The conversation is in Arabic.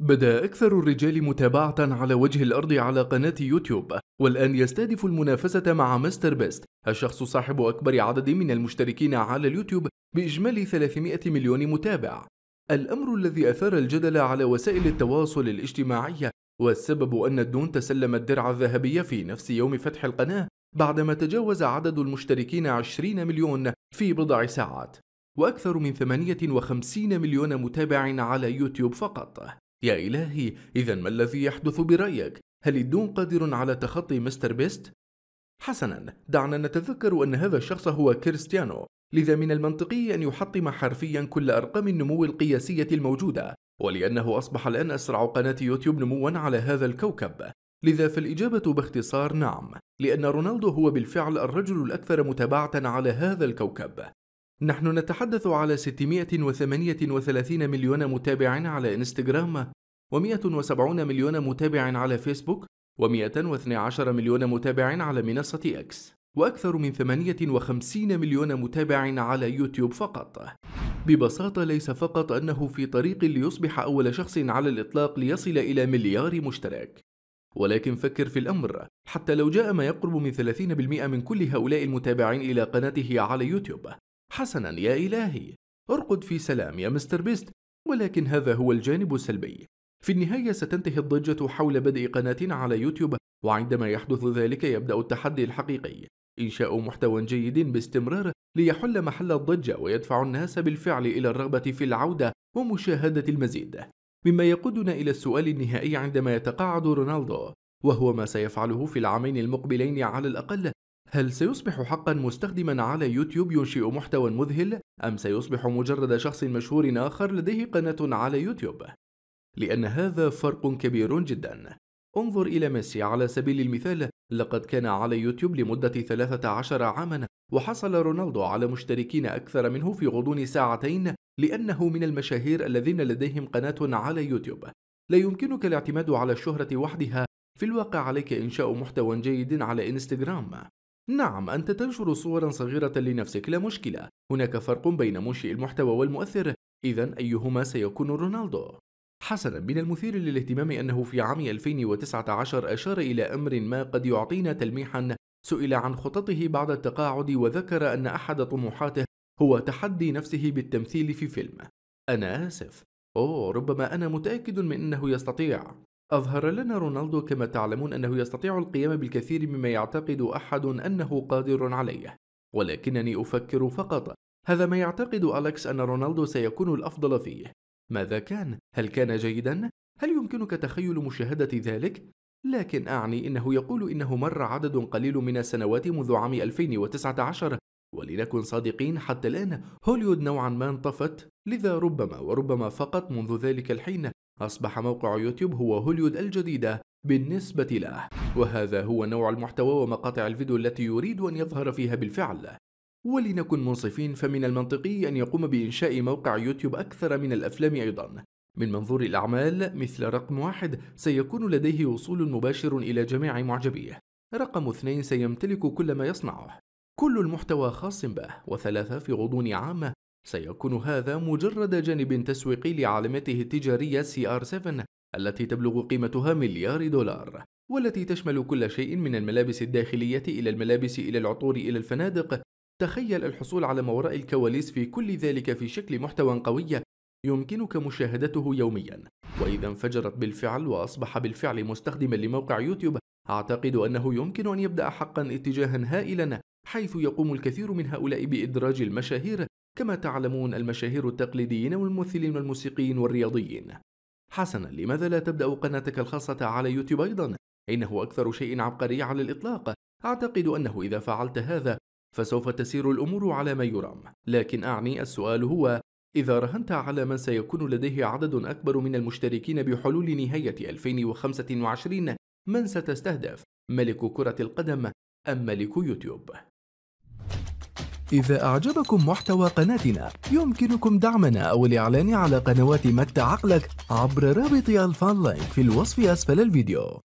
بدأ أكثر الرجال متابعة على وجه الأرض على قناة يوتيوب والآن يستهدف المنافسة مع مستر بيست الشخص صاحب أكبر عدد من المشتركين على اليوتيوب بإجمالي 300 مليون متابع الأمر الذي أثار الجدل على وسائل التواصل الاجتماعي والسبب أن الدون تسلم الدرع الذهبي في نفس يوم فتح القناة بعدما تجاوز عدد المشتركين 20 مليون في بضع ساعات وأكثر من 58 مليون متابع على يوتيوب فقط يا إلهي إذا ما الذي يحدث برأيك؟ هل الدون قادر على تخطي مستر بيست؟ حسنا دعنا نتذكر أن هذا الشخص هو كريستيانو لذا من المنطقي أن يحطم حرفيا كل أرقام النمو القياسية الموجودة ولأنه أصبح الآن أسرع قناة يوتيوب نموا على هذا الكوكب لذا فالإجابة باختصار نعم لأن رونالدو هو بالفعل الرجل الأكثر متابعة على هذا الكوكب نحن نتحدث على 638 مليون متابع على انستغرام و170 مليون متابع على فيسبوك و112 مليون متابع على منصة اكس وأكثر من 58 مليون متابع على يوتيوب فقط ببساطة ليس فقط أنه في طريق ليصبح أول شخص على الإطلاق ليصل إلى مليار مشترك ولكن فكر في الأمر حتى لو جاء ما يقرب من 30% من كل هؤلاء المتابعين إلى قناته على يوتيوب حسنا يا إلهي ارقد في سلام يا مستر بيست ولكن هذا هو الجانب السلبي في النهاية ستنتهي الضجة حول بدء قناة على يوتيوب وعندما يحدث ذلك يبدأ التحدي الحقيقي إنشاء محتوى جيد باستمرار ليحل محل الضجة ويدفع الناس بالفعل إلى الرغبة في العودة ومشاهدة المزيد مما يقودنا إلى السؤال النهائي عندما يتقاعد رونالدو وهو ما سيفعله في العامين المقبلين على الأقل هل سيصبح حقا مستخدما على يوتيوب ينشئ محتوى مذهل أم سيصبح مجرد شخص مشهور آخر لديه قناة على يوتيوب؟ لأن هذا فرق كبير جدا انظر إلى ميسي على سبيل المثال لقد كان على يوتيوب لمدة 13 عاما وحصل رونالدو على مشتركين أكثر منه في غضون ساعتين لأنه من المشاهير الذين لديهم قناة على يوتيوب لا يمكنك الاعتماد على الشهرة وحدها في الواقع عليك إنشاء محتوى جيد على إنستغرام نعم أنت تنشر صورا صغيرة لنفسك لا مشكلة هناك فرق بين منشئ المحتوى والمؤثر إذا أيهما سيكون رونالدو؟ حسنا من المثير للاهتمام أنه في عام 2019 أشار إلى أمر ما قد يعطينا تلميحا سئل عن خططه بعد التقاعد وذكر أن أحد طموحاته هو تحدي نفسه بالتمثيل في فيلم أنا آسف أوه ربما أنا متأكد من أنه يستطيع أظهر لنا رونالدو كما تعلمون أنه يستطيع القيام بالكثير مما يعتقد أحد أنه قادر عليه ولكنني أفكر فقط هذا ما يعتقد أليكس أن رونالدو سيكون الأفضل فيه ماذا كان؟ هل كان جيدا؟ هل يمكنك تخيل مشاهدة ذلك؟ لكن أعني إنه يقول إنه مر عدد قليل من السنوات منذ عام 2019 ولنكن صادقين حتى الآن هوليود نوعا ما انطفت لذا ربما وربما فقط منذ ذلك الحين أصبح موقع يوتيوب هو هوليود الجديدة بالنسبة له وهذا هو نوع المحتوى ومقاطع الفيديو التي يريد أن يظهر فيها بالفعل ولنكن منصفين فمن المنطقي أن يقوم بإنشاء موقع يوتيوب أكثر من الأفلام أيضا من منظور الأعمال مثل رقم واحد سيكون لديه وصول مباشر إلى جميع معجبيه رقم اثنين سيمتلك كل ما يصنعه كل المحتوى خاص به وثلاثة في غضون عامة سيكون هذا مجرد جانب تسويقي لعلامته التجارية CR7 التي تبلغ قيمتها مليار دولار والتي تشمل كل شيء من الملابس الداخلية إلى الملابس إلى العطور إلى الفنادق تخيل الحصول على ما وراء الكواليس في كل ذلك في شكل محتوى قوي يمكنك مشاهدته يوميا وإذا انفجرت بالفعل وأصبح بالفعل مستخدما لموقع يوتيوب أعتقد أنه يمكن أن يبدأ حقا اتجاها هائلا حيث يقوم الكثير من هؤلاء بإدراج المشاهير كما تعلمون المشاهير التقليديين والممثلين والموسيقيين والرياضيين حسنا لماذا لا تبدأ قناتك الخاصة على يوتيوب أيضا؟ إنه أكثر شيء عبقري على الإطلاق أعتقد أنه إذا فعلت هذا فسوف تسير الأمور على ما يرام لكن أعني السؤال هو إذا راهنت على من سيكون لديه عدد أكبر من المشتركين بحلول نهاية 2025 من ستستهدف ملك كرة القدم أم ملك يوتيوب؟ إذا أعجبكم محتوى قناتنا يمكنكم دعمنا أو الإعلان على قنوات متى عقلك عبر رابط الفان لايك في الوصف أسفل الفيديو